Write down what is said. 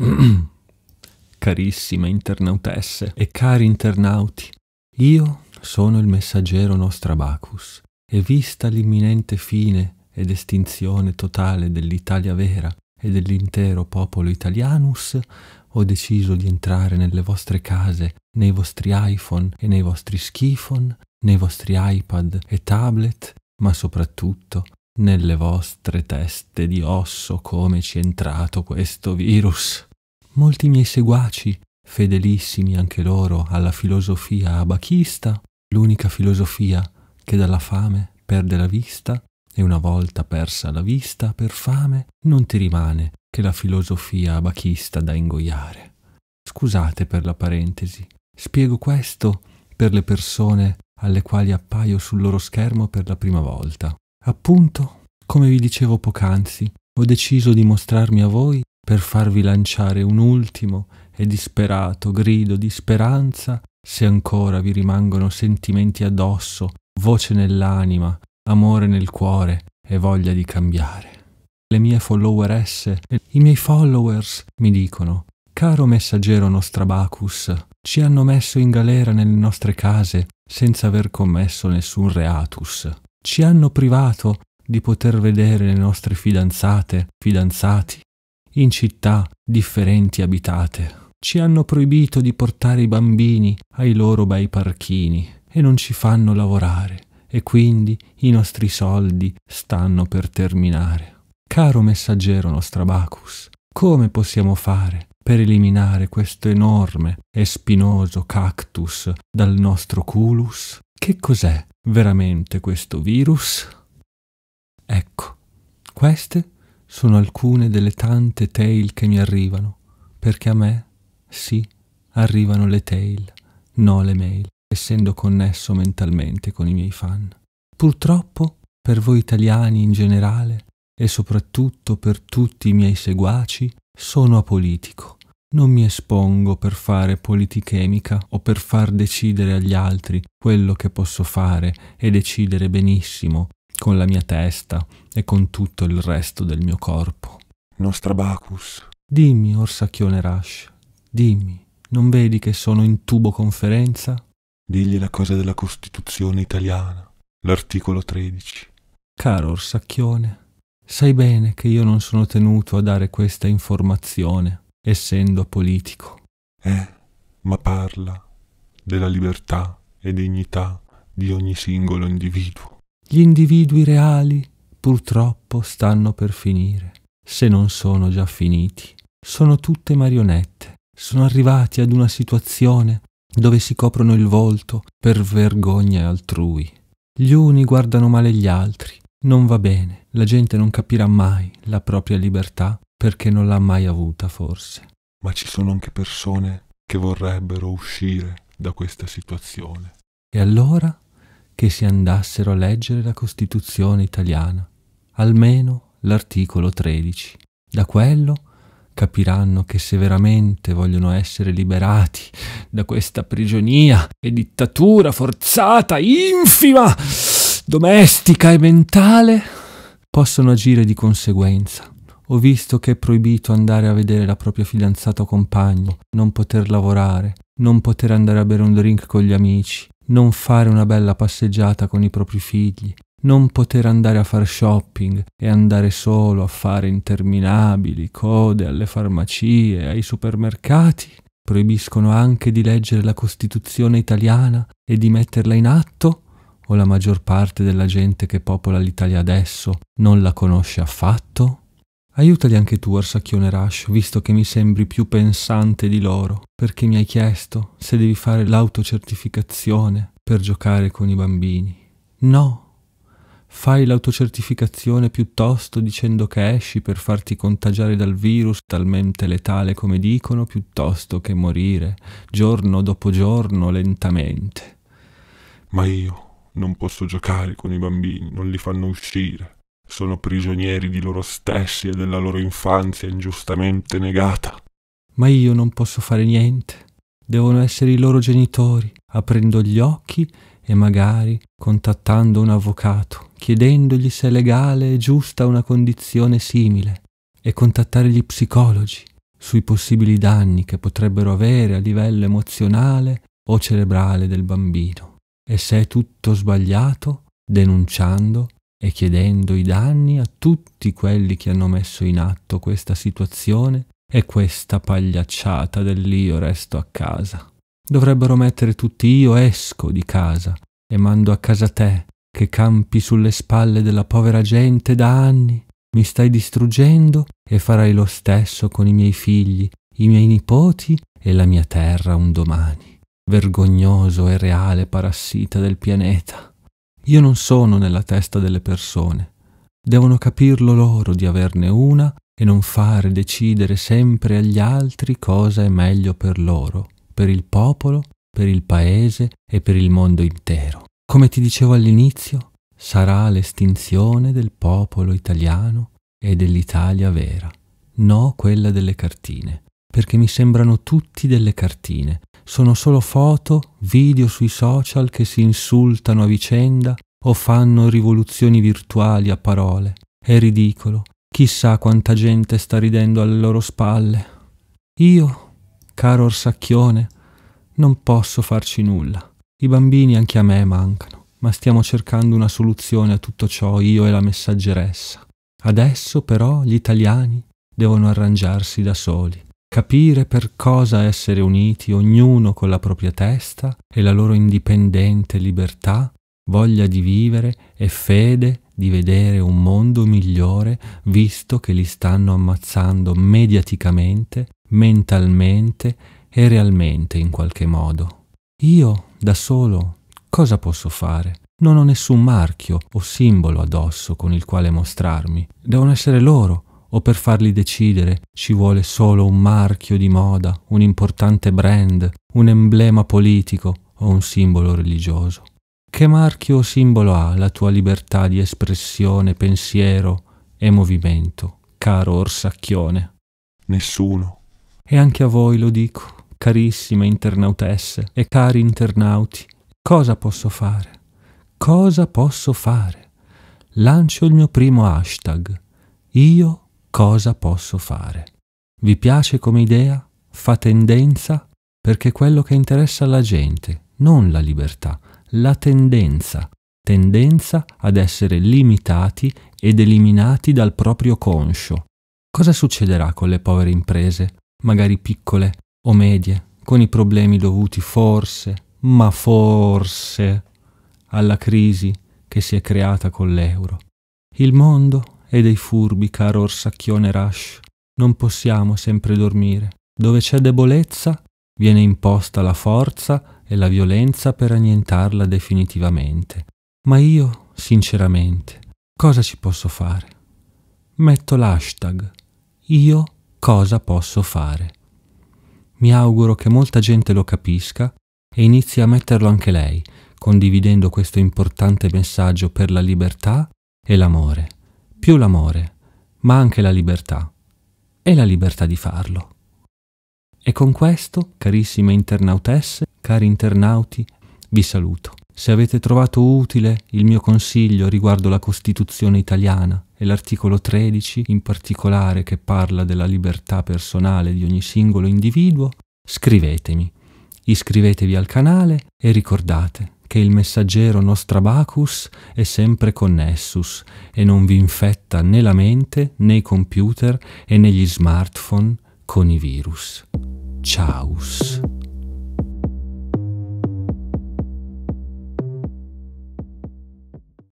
Carissime internautesse e cari internauti, io sono il messaggero Nostrabacus e vista l'imminente fine ed estinzione totale dell'Italia vera e dell'intero popolo italianus, ho deciso di entrare nelle vostre case, nei vostri iPhone e nei vostri schifon, nei vostri iPad e tablet, ma soprattutto nelle vostre teste di osso come ci è entrato questo virus. Molti miei seguaci, fedelissimi anche loro alla filosofia abachista, l'unica filosofia che dalla fame perde la vista, e una volta persa la vista per fame, non ti rimane che la filosofia abachista da ingoiare. Scusate per la parentesi, spiego questo per le persone alle quali appaio sul loro schermo per la prima volta. Appunto, come vi dicevo poc'anzi, ho deciso di mostrarmi a voi per farvi lanciare un ultimo e disperato grido di speranza se ancora vi rimangono sentimenti addosso, voce nell'anima, amore nel cuore e voglia di cambiare. Le mie followeresse, e i miei followers mi dicono, caro messaggero Nostrabacus, ci hanno messo in galera nelle nostre case senza aver commesso nessun reatus. Ci hanno privato di poter vedere le nostre fidanzate, fidanzati, in città differenti abitate. Ci hanno proibito di portare i bambini ai loro bei parchini e non ci fanno lavorare e quindi i nostri soldi stanno per terminare. Caro messaggero Nostrabacus, come possiamo fare per eliminare questo enorme e spinoso cactus dal nostro culus? Che cos'è veramente questo virus? Ecco, queste sono alcune delle tante tail che mi arrivano, perché a me, sì, arrivano le tail, no le mail, essendo connesso mentalmente con i miei fan. Purtroppo, per voi italiani in generale, e soprattutto per tutti i miei seguaci, sono apolitico. Non mi espongo per fare politichemica o per far decidere agli altri quello che posso fare e decidere benissimo con la mia testa e con tutto il resto del mio corpo. Nostrabacus. Dimmi, orsacchione Rush, dimmi, non vedi che sono in tubo conferenza? Digli la cosa della Costituzione italiana, l'articolo 13. Caro orsacchione, sai bene che io non sono tenuto a dare questa informazione, essendo politico. Eh, ma parla della libertà e dignità di ogni singolo individuo. Gli individui reali purtroppo stanno per finire, se non sono già finiti. Sono tutte marionette, sono arrivati ad una situazione dove si coprono il volto per vergogna altrui. Gli uni guardano male gli altri, non va bene, la gente non capirà mai la propria libertà perché non l'ha mai avuta forse. Ma ci sono anche persone che vorrebbero uscire da questa situazione. E allora che si andassero a leggere la Costituzione italiana, almeno l'articolo 13. Da quello capiranno che se veramente vogliono essere liberati da questa prigionia e dittatura forzata, infima, domestica e mentale, possono agire di conseguenza. Ho visto che è proibito andare a vedere la propria fidanzata o compagno, non poter lavorare, non poter andare a bere un drink con gli amici, non fare una bella passeggiata con i propri figli, non poter andare a far shopping e andare solo a fare interminabili code alle farmacie, ai supermercati, proibiscono anche di leggere la Costituzione italiana e di metterla in atto? O la maggior parte della gente che popola l'Italia adesso non la conosce affatto? Aiutali anche tu, Arsacchione Rascio, visto che mi sembri più pensante di loro, perché mi hai chiesto se devi fare l'autocertificazione per giocare con i bambini. No, fai l'autocertificazione piuttosto dicendo che esci per farti contagiare dal virus talmente letale come dicono, piuttosto che morire giorno dopo giorno lentamente. Ma io non posso giocare con i bambini, non li fanno uscire sono prigionieri di loro stessi e della loro infanzia ingiustamente negata. Ma io non posso fare niente. Devono essere i loro genitori, aprendo gli occhi e magari contattando un avvocato, chiedendogli se è legale e giusta una condizione simile, e contattare gli psicologi sui possibili danni che potrebbero avere a livello emozionale o cerebrale del bambino. E se è tutto sbagliato, denunciando e chiedendo i danni a tutti quelli che hanno messo in atto questa situazione e questa pagliacciata dell'io resto a casa. Dovrebbero mettere tutti io esco di casa e mando a casa te, che campi sulle spalle della povera gente da anni, mi stai distruggendo e farai lo stesso con i miei figli, i miei nipoti e la mia terra un domani. Vergognoso e reale parassita del pianeta. Io non sono nella testa delle persone. Devono capirlo loro di averne una e non fare decidere sempre agli altri cosa è meglio per loro, per il popolo, per il paese e per il mondo intero. Come ti dicevo all'inizio, sarà l'estinzione del popolo italiano e dell'Italia vera, no quella delle cartine, perché mi sembrano tutti delle cartine sono solo foto, video sui social che si insultano a vicenda o fanno rivoluzioni virtuali a parole. È ridicolo. Chissà quanta gente sta ridendo alle loro spalle. Io, caro orsacchione, non posso farci nulla. I bambini anche a me mancano, ma stiamo cercando una soluzione a tutto ciò io e la messaggeressa. Adesso però gli italiani devono arrangiarsi da soli capire per cosa essere uniti ognuno con la propria testa e la loro indipendente libertà, voglia di vivere e fede di vedere un mondo migliore visto che li stanno ammazzando mediaticamente, mentalmente e realmente in qualche modo. Io, da solo, cosa posso fare? Non ho nessun marchio o simbolo addosso con il quale mostrarmi. Devono essere loro o per farli decidere ci vuole solo un marchio di moda, un importante brand, un emblema politico o un simbolo religioso. Che marchio o simbolo ha la tua libertà di espressione, pensiero e movimento, caro orsacchione? Nessuno. E anche a voi lo dico, carissime internautesse e cari internauti, cosa posso fare? Cosa posso fare? Lancio il mio primo hashtag. Io cosa posso fare. Vi piace come idea? Fa tendenza? Perché quello che interessa alla gente, non la libertà, la tendenza, tendenza ad essere limitati ed eliminati dal proprio conscio. Cosa succederà con le povere imprese, magari piccole o medie, con i problemi dovuti forse, ma forse, alla crisi che si è creata con l'euro? Il mondo e dei furbi, caro orsacchione Rush. Non possiamo sempre dormire. Dove c'è debolezza, viene imposta la forza e la violenza per annientarla definitivamente. Ma io, sinceramente, cosa ci posso fare? Metto l'hashtag. Io cosa posso fare? Mi auguro che molta gente lo capisca e inizi a metterlo anche lei, condividendo questo importante messaggio per la libertà e l'amore più l'amore, ma anche la libertà, e la libertà di farlo. E con questo, carissime internautesse, cari internauti, vi saluto. Se avete trovato utile il mio consiglio riguardo la Costituzione italiana e l'articolo 13 in particolare che parla della libertà personale di ogni singolo individuo, scrivetemi, iscrivetevi al canale e ricordate che il messaggero Nostrabacus è sempre connessus e non vi infetta né la mente né i computer e negli smartphone con i virus. Ciao!